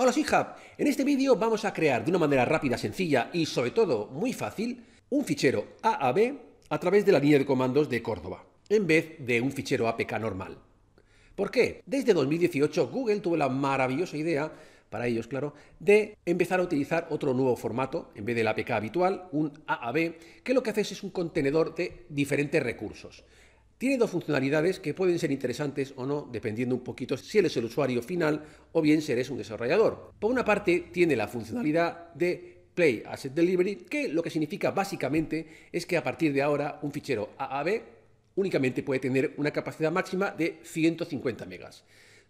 Hola soy En este vídeo vamos a crear de una manera rápida, sencilla y sobre todo muy fácil un fichero AAB a través de la línea de comandos de Córdoba, en vez de un fichero APK normal. ¿Por qué? Desde 2018 Google tuvo la maravillosa idea, para ellos claro, de empezar a utilizar otro nuevo formato, en vez del APK habitual, un AAB, que lo que hace es un contenedor de diferentes recursos. Tiene dos funcionalidades que pueden ser interesantes o no, dependiendo un poquito si eres el usuario final o bien si eres un desarrollador. Por una parte, tiene la funcionalidad de Play Asset Delivery, que lo que significa básicamente es que a partir de ahora un fichero AAB únicamente puede tener una capacidad máxima de 150 megas.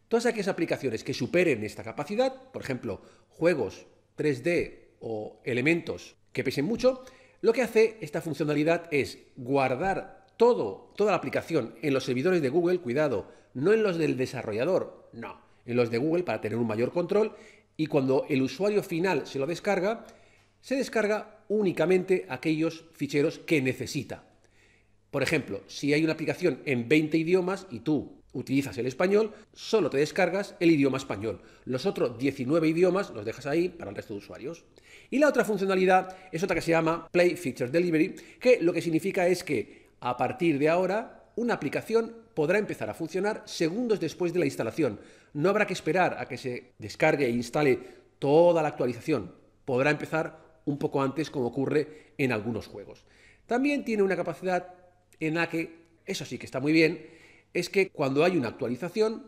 Todas aquellas aplicaciones que superen esta capacidad, por ejemplo, juegos 3D o elementos que pesen mucho, lo que hace esta funcionalidad es guardar todo, toda la aplicación en los servidores de Google, cuidado, no en los del desarrollador, no, en los de Google para tener un mayor control y cuando el usuario final se lo descarga, se descarga únicamente aquellos ficheros que necesita. Por ejemplo, si hay una aplicación en 20 idiomas y tú utilizas el español, solo te descargas el idioma español. Los otros 19 idiomas los dejas ahí para el resto de usuarios. Y la otra funcionalidad es otra que se llama Play Feature Delivery, que lo que significa es que a partir de ahora, una aplicación podrá empezar a funcionar segundos después de la instalación. No habrá que esperar a que se descargue e instale toda la actualización. Podrá empezar un poco antes como ocurre en algunos juegos. También tiene una capacidad en la que, eso sí que está muy bien, es que cuando hay una actualización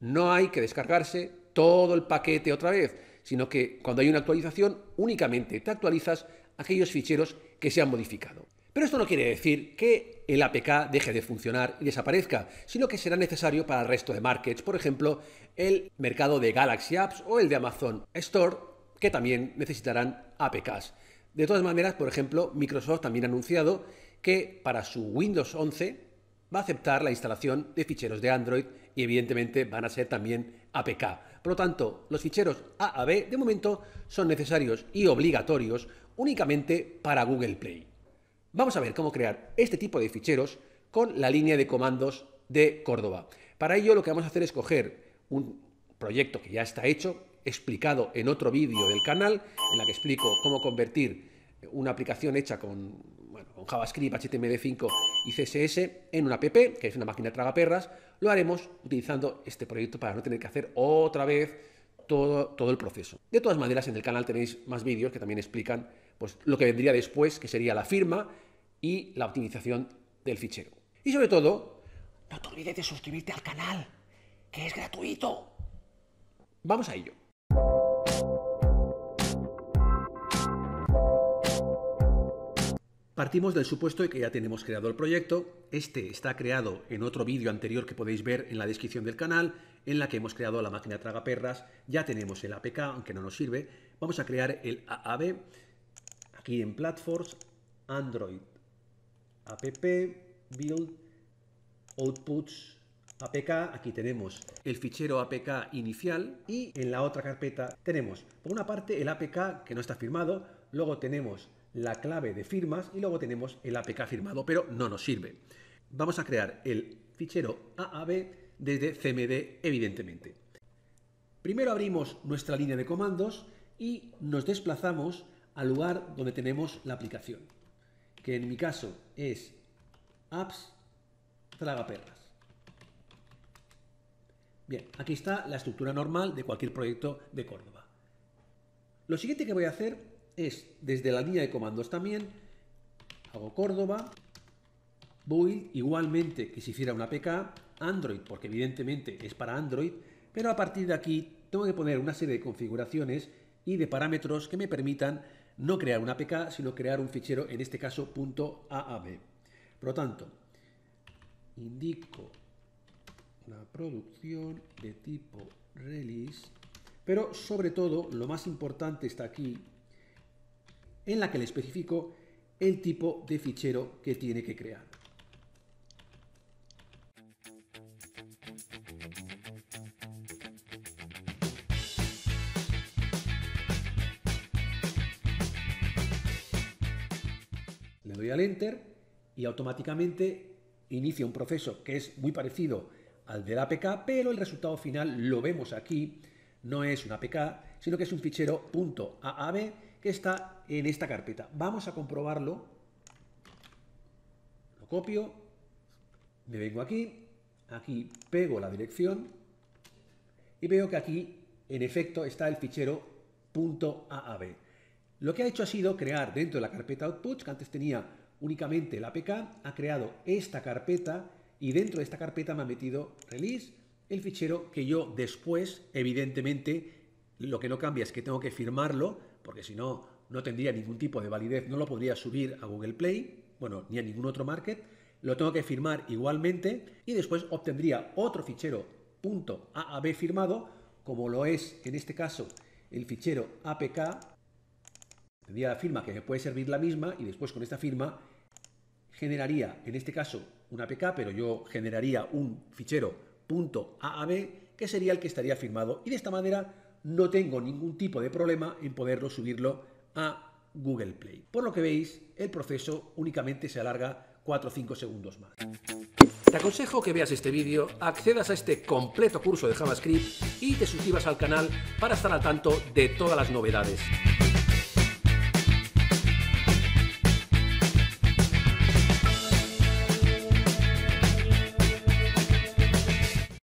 no hay que descargarse todo el paquete otra vez, sino que cuando hay una actualización únicamente te actualizas aquellos ficheros que se han modificado. Pero esto no quiere decir que el APK deje de funcionar y desaparezca, sino que será necesario para el resto de markets, por ejemplo, el mercado de Galaxy Apps o el de Amazon Store, que también necesitarán APKs. De todas maneras, por ejemplo, Microsoft también ha anunciado que para su Windows 11 va a aceptar la instalación de ficheros de Android y evidentemente van a ser también APK. Por lo tanto, los ficheros A a B de momento son necesarios y obligatorios únicamente para Google Play. Vamos a ver cómo crear este tipo de ficheros con la línea de comandos de Córdoba. Para ello lo que vamos a hacer es coger un proyecto que ya está hecho, explicado en otro vídeo del canal, en la que explico cómo convertir una aplicación hecha con, JavaScript, HTML5 y CSS en una app, que es una máquina de tragaperras, lo haremos utilizando este proyecto para no tener que hacer otra vez todo el proceso. De todas maneras, en el canal tenéis más vídeos que también explican pues lo que vendría después, que sería la firma y la optimización del fichero. Y sobre todo, no te olvides de suscribirte al canal, que es gratuito. Vamos a ello. Partimos del supuesto de que ya tenemos creado el proyecto. Este está creado en otro vídeo anterior que podéis ver en la descripción del canal, en la que hemos creado la máquina traga perras. Ya tenemos el APK, aunque no nos sirve. Vamos a crear el AAB Aquí en Platforms, Android, app, build, outputs, apk, aquí tenemos el fichero apk inicial y en la otra carpeta tenemos por una parte el apk que no está firmado, luego tenemos la clave de firmas y luego tenemos el apk firmado, pero no nos sirve. Vamos a crear el fichero AAB desde CMD evidentemente. Primero abrimos nuestra línea de comandos y nos desplazamos al lugar donde tenemos la aplicación, que en mi caso es apps perlas. Bien, aquí está la estructura normal de cualquier proyecto de Córdoba. Lo siguiente que voy a hacer es, desde la línea de comandos también, hago Córdoba, build, igualmente que si hiciera una APK, Android, porque evidentemente es para Android, pero a partir de aquí tengo que poner una serie de configuraciones y de parámetros que me permitan no crear una PK, sino crear un fichero, en este caso .aab. Por lo tanto, indico una producción de tipo release, pero sobre todo, lo más importante está aquí, en la que le especifico el tipo de fichero que tiene que crear. Le doy al Enter y automáticamente inicia un proceso que es muy parecido al del APK, pero el resultado final lo vemos aquí. No es un APK, sino que es un fichero .aab que está en esta carpeta. Vamos a comprobarlo. Lo copio, me vengo aquí, aquí pego la dirección y veo que aquí, en efecto, está el fichero .aab. Lo que ha hecho ha sido crear dentro de la carpeta output, que antes tenía únicamente el APK, ha creado esta carpeta y dentro de esta carpeta me ha metido Release, el fichero que yo después, evidentemente, lo que no cambia es que tengo que firmarlo, porque si no, no tendría ningún tipo de validez, no lo podría subir a Google Play, bueno, ni a ningún otro market, lo tengo que firmar igualmente y después obtendría otro fichero .aab firmado, como lo es en este caso el fichero apk tendría la firma que me puede servir la misma y después con esta firma generaría, en este caso, una APK, pero yo generaría un fichero .aab que sería el que estaría firmado y de esta manera no tengo ningún tipo de problema en poderlo subirlo a Google Play. Por lo que veis, el proceso únicamente se alarga 4 o 5 segundos más. Te aconsejo que veas este vídeo, accedas a este completo curso de JavaScript y te suscribas al canal para estar al tanto de todas las novedades.